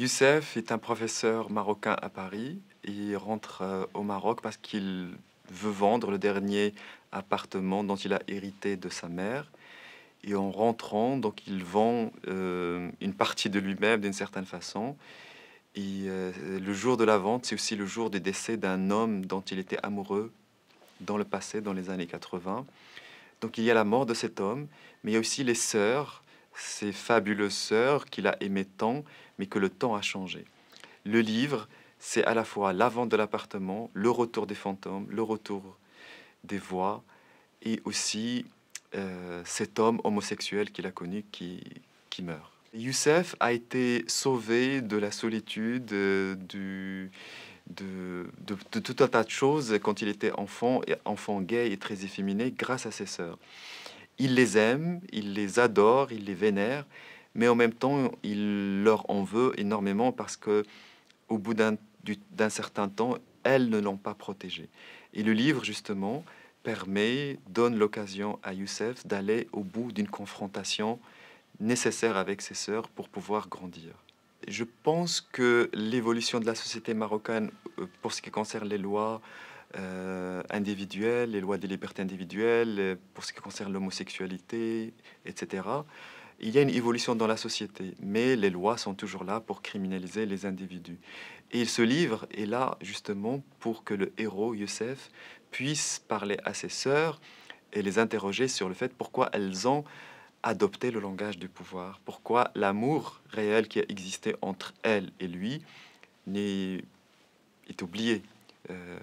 Youssef est un professeur marocain à Paris. Il rentre euh, au Maroc parce qu'il veut vendre le dernier appartement dont il a hérité de sa mère. Et en rentrant, donc il vend euh, une partie de lui-même d'une certaine façon. Et euh, le jour de la vente, c'est aussi le jour du décès d'un homme dont il était amoureux dans le passé, dans les années 80. Donc il y a la mort de cet homme, mais il y a aussi les sœurs ces fabuleuses sœurs qu'il a aimées tant, mais que le temps a changé. Le livre, c'est à la fois la vente de l'appartement, le retour des fantômes, le retour des voix, et aussi euh, cet homme homosexuel qu'il a connu qui, meurt. Youssef a été sauvé de la solitude, euh, de, de, de, tout un tas de choses quand il était enfant, enfant gay et très efféminé, grâce à ses sœurs il les aime, il les adore, il les vénère, mais en même temps, il leur en veut énormément parce que au bout d'un certain temps, elles ne l'ont pas protégé. Et le livre, justement, permet, donne l'occasion à Youssef d'aller au bout d'une confrontation nécessaire avec ses sœurs pour pouvoir grandir. Je pense que l'évolution de la société marocaine, euh, pour ce qui concerne les lois, euh, les lois des libertés individuelles, euh, pour ce qui concerne l'homosexualité, etc. Il y a une évolution dans la société, mais les lois sont toujours là pour criminaliser les individus. Et ce livre est là justement pour que le héros, Youssef, puisse parler à ses sœurs et les interroger sur le fait pourquoi elles ont adopté le langage du pouvoir, pourquoi l'amour réel qui a existé entre elles et lui est, est oublié. Euh,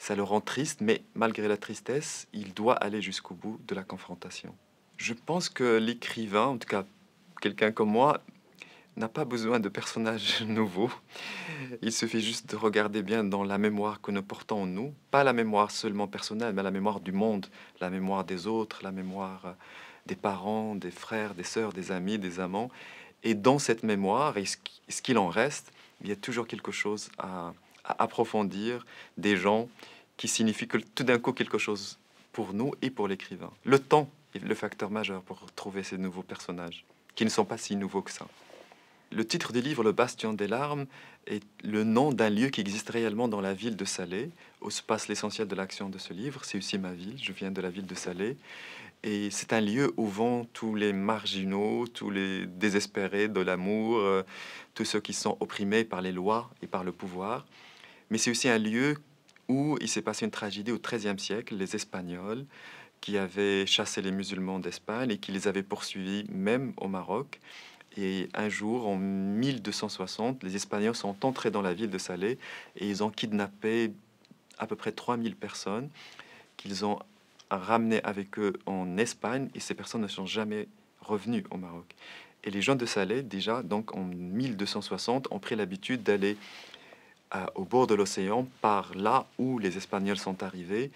ça le rend triste, mais malgré la tristesse, il doit aller jusqu'au bout de la confrontation. Je pense que l'écrivain, en tout cas quelqu'un comme moi, n'a pas besoin de personnages nouveaux. Il suffit juste de regarder bien dans la mémoire que nous portons en nous, pas la mémoire seulement personnelle, mais la mémoire du monde, la mémoire des autres, la mémoire euh, des parents, des frères, des sœurs, des amis, des amants. Et dans cette mémoire, ce qu'il en reste, il y a toujours quelque chose à, approfondir des gens qui signifient que tout d'un coup quelque chose pour nous et pour l'écrivain. Le temps est le facteur majeur pour trouver ces nouveaux personnages, qui ne sont pas si nouveaux que ça. Le titre du livre, Le Bastion des larmes, est le nom d'un lieu qui existe réellement dans la ville de Salé, où se passe l'essentiel de l'action de ce livre. C'est aussi ma ville, je viens de la ville de Salé. Et c'est un lieu où vont tous les marginaux, tous les désespérés de l'amour, euh, tous ceux qui sont opprimés par les lois et par le pouvoir mais c'est aussi un lieu où il s'est passé une tragédie au XIIIe siècle, les Espagnols qui avaient chassé les musulmans d'Espagne et qui les avaient poursuivis même au Maroc. Et un jour, en 1260, les Espagnols sont entrés dans la ville de Salé et ils ont kidnappé à peu près 3000 personnes qu'ils ont ramenées avec eux en Espagne et ces personnes ne sont jamais revenues au Maroc. Et les gens de Salé, déjà, donc en 1260, ont pris l'habitude d'aller au bord de l'océan par là où les Espagnols sont arrivés.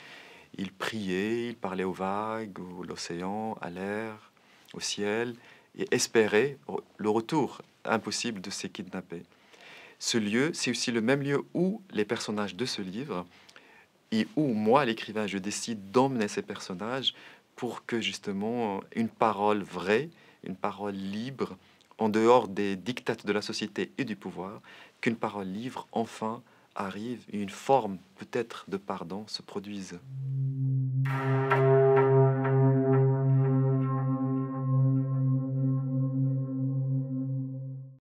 Ils priaient, ils parlaient aux vagues, à l'océan, à l'air, au ciel, et espéraient le retour impossible de ces kidnappés. Ce lieu, c'est aussi le même lieu où les personnages de ce livre, et où moi, l'écrivain, je décide d'emmener ces personnages pour que justement une parole vraie, une parole libre, en dehors des dictates de la société et du pouvoir, qu'une parole livre enfin arrive et une forme peut-être de pardon se produise.